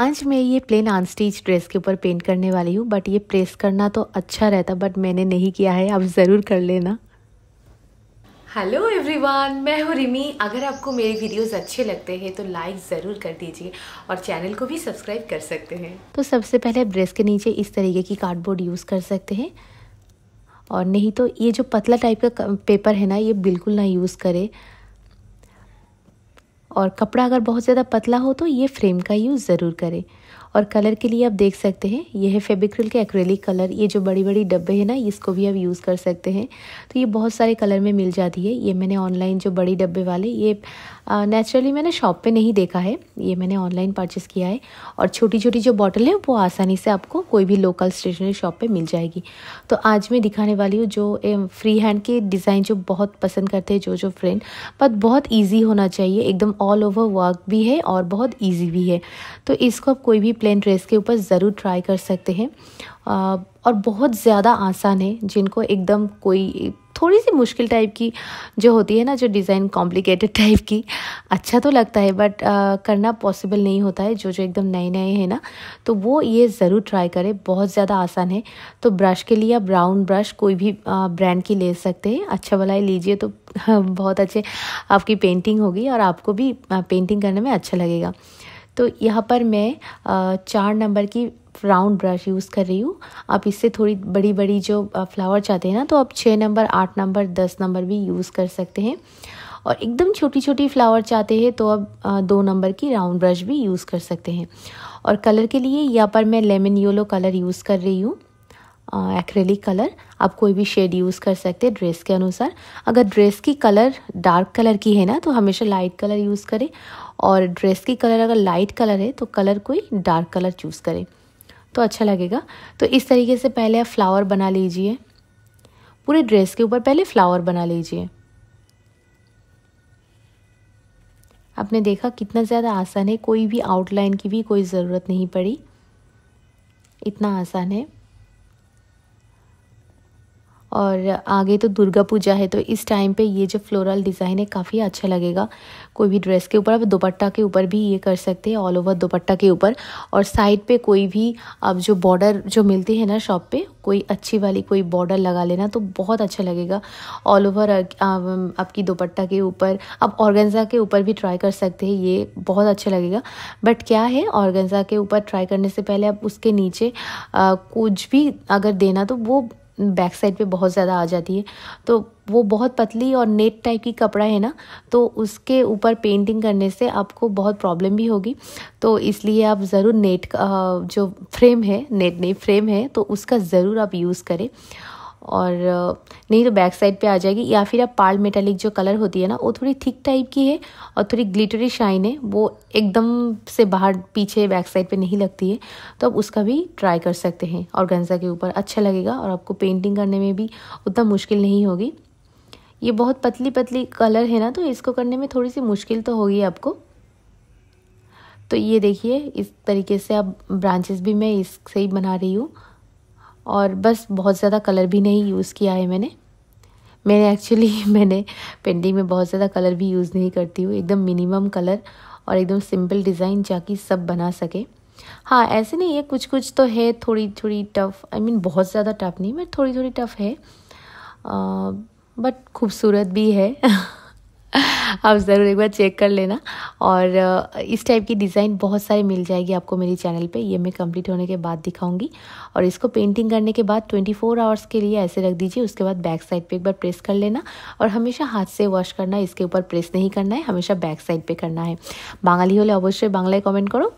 आज मैं ये प्लेन स्टीच ड्रेस के ऊपर पेंट करने वाली हूँ बट ये प्रेस करना तो अच्छा रहता बट मैंने नहीं किया है आप ज़रूर कर लेना हेलो एवरीवन मैं हूँ रिमी अगर आपको मेरे वीडियोस अच्छे लगते हैं तो लाइक ज़रूर कर दीजिए और चैनल को भी सब्सक्राइब कर सकते हैं तो सबसे पहले आप ड्रेस के नीचे इस तरीके की कार्डबोर्ड यूज़ कर सकते हैं और नहीं तो ये जो पतला टाइप का पेपर है ना ये बिल्कुल ना यूज़ करें और कपड़ा अगर बहुत ज़्यादा पतला हो तो ये फ्रेम का यूज़ ज़रूर करें और कलर के लिए आप देख सकते हैं ये है फेबिक्रिल के एक्रेलिक कलर ये जो बड़ी बड़ी डब्बे हैं ना इसको भी आप यूज़ कर सकते हैं तो ये बहुत सारे कलर में मिल जाती है ये मैंने ऑनलाइन जो बड़ी डब्बे वाले ये नेचुरली मैंने शॉप पे नहीं देखा है ये मैंने ऑनलाइन परचेस किया है और छोटी छोटी जो बॉटल है वो आसानी से आपको कोई भी लोकल स्टेशनरी शॉप पर मिल जाएगी तो आज मैं दिखाने वाली हूँ जो फ्री हैंड के डिज़ाइन जो बहुत पसंद करते हैं जो जो फ्रेंड बट बहुत ईजी होना चाहिए एकदम ऑल ओवर वर्क भी है और बहुत ईजी भी है तो इसको आप कोई भी प्लेन ड्रेस के ऊपर ज़रूर ट्राई कर सकते हैं और बहुत ज़्यादा आसान है जिनको एकदम कोई थोड़ी सी मुश्किल टाइप की जो होती है ना जो डिज़ाइन कॉम्प्लिकेटेड टाइप की अच्छा तो लगता है बट आ, करना पॉसिबल नहीं होता है जो जो एकदम नए नए हैं ना तो वो ये ज़रूर ट्राई करें बहुत ज़्यादा आसान है तो ब्रश के लिए ब्राउन ब्रश कोई भी ब्रांड की ले सकते हैं अच्छा वाला ही लीजिए तो बहुत अच्छे आपकी पेंटिंग होगी और आपको भी पेंटिंग करने में अच्छा लगेगा तो यहाँ पर मैं चार नंबर की राउंड ब्रश यूज़ कर रही हूँ आप इससे थोड़ी बड़ी बड़ी जो फ्लावर चाहते हैं ना तो आप छः नंबर आठ नंबर दस नंबर भी यूज़ कर सकते हैं और एकदम छोटी छोटी फ्लावर चाहते हैं तो अब दो नंबर की राउंड ब्रश भी यूज़ कर सकते हैं और कलर के लिए यहाँ पर मैं लेमन येलो कलर यूज़ कर रही हूँ एक्रेलिक कलर आप कोई भी शेड यूज़ कर सकते हैं ड्रेस के अनुसार अगर ड्रेस की कलर डार्क कलर की है ना तो हमेशा लाइट कलर यूज़ करें और ड्रेस की कलर अगर लाइट कलर है तो कलर कोई डार्क कलर चूज़ करें तो अच्छा लगेगा तो इस तरीके से पहले आप फ्लावर बना लीजिए पूरे ड्रेस के ऊपर पहले फ्लावर बना लीजिए आपने देखा कितना ज़्यादा आसान है कोई भी आउटलाइन की भी कोई ज़रूरत नहीं पड़ी इतना आसान है और आगे तो दुर्गा पूजा है तो इस टाइम पे ये जो फ्लोरल डिज़ाइन है काफ़ी अच्छा लगेगा कोई भी ड्रेस के ऊपर आप दुपट्टा के ऊपर भी ये कर सकते हैं ऑल ओवर दुपट्टा के ऊपर और साइड पे कोई भी अब जो बॉर्डर जो मिलती है ना शॉप पे कोई अच्छी वाली कोई बॉर्डर लगा लेना तो बहुत अच्छा लगेगा ऑल ओवर आपकी दुपट्टा के ऊपर आप ऑर्गेंजा के ऊपर भी ट्राई कर सकते हैं ये बहुत अच्छा लगेगा बट क्या है ऑर्गेंजा के ऊपर ट्राई करने से पहले आप उसके नीचे आ, कुछ भी अगर देना तो वो बैक साइड पे बहुत ज़्यादा आ जाती है तो वो बहुत पतली और नेट टाइप की कपड़ा है ना तो उसके ऊपर पेंटिंग करने से आपको बहुत प्रॉब्लम भी होगी तो इसलिए आप ज़रूर नेट का जो फ्रेम है नेट नहीं फ्रेम है तो उसका ज़रूर आप यूज़ करें और नहीं तो बैक साइड पे आ जाएगी या फिर आप पार्ल मेटालिक जो कलर होती है ना वो थोड़ी थिक टाइप की है और थोड़ी ग्लिटरी शाइन है वो एकदम से बाहर पीछे बैक साइड पे नहीं लगती है तो आप उसका भी ट्राई कर सकते हैं और गंजा के ऊपर अच्छा लगेगा और आपको पेंटिंग करने में भी उतना मुश्किल नहीं होगी ये बहुत पतली पतली कलर है ना तो इसको करने में थोड़ी सी मुश्किल तो होगी आपको तो ये देखिए इस तरीके से अब ब्रांचेस भी मैं इससे ही बना रही हूँ और बस बहुत ज़्यादा कलर भी नहीं यूज़ किया है मैंने मैंने एक्चुअली मैंने पेंटिंग में बहुत ज़्यादा कलर भी यूज़ नहीं करती हूँ एकदम मिनिमम कलर और एकदम सिंपल डिज़ाइन जाकि सब बना सके हाँ ऐसे नहीं है कुछ कुछ तो है थोड़ी थोड़ी tough I I mean mean, बहुत ज़्यादा टफ़ नहीं बट थोड़ी थोड़ी टफ़ है बट खूबसूरत भी है आप ज़रूर एक बार चेक कर लेना और इस टाइप की डिज़ाइन बहुत सारी मिल जाएगी आपको मेरे चैनल पे ये मैं कंप्लीट होने के बाद दिखाऊंगी और इसको पेंटिंग करने के बाद 24 फोर आवर्स के लिए ऐसे रख दीजिए उसके बाद बैक साइड पे एक बार प्रेस कर लेना और हमेशा हाथ से वॉश करना है इसके ऊपर प्रेस नहीं करना है हमेशा बैक साइड पर करना है बांगाली होले अवश्य बांग्लाई कॉमेंट करो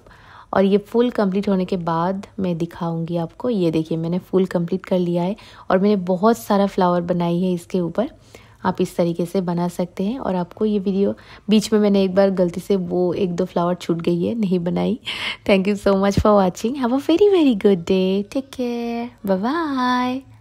और ये फुल कंप्लीट होने के बाद मैं दिखाऊंगी आपको ये देखिए मैंने फुल कंप्लीट कर लिया है और मैंने बहुत सारा फ्लावर बनाई है इसके ऊपर आप इस तरीके से बना सकते हैं और आपको ये वीडियो बीच में मैंने एक बार गलती से वो एक दो फ्लावर छूट गई है नहीं बनाई thank you so much for watching have a very very good day take care bye